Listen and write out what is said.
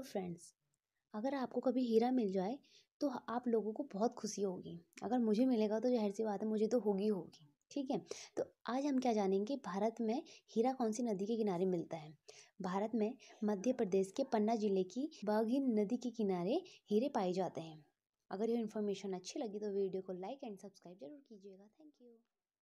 hello friends अगर आपको कभी हीरा मिल जाए तो आप लोगों को बहुत खुशी होगी अगर मुझे मिलेगा तो जाहिर सी बात है मुझे तो होगी होगी ठीक है तो आज हम क्या जानेंगे भारत में हीरा कौन सी नदी के किनारे मिलता है भारत में मध्य प्रदेश के पन्ना जिले की बाघिन नदी के किनारे हीरे पाए जाते हैं अगर ये इन्फॉर्मेशन अच्छी लगी तो वीडियो को लाइक एंड सब्सक्राइब जरूर कीजिएगा थैंक यू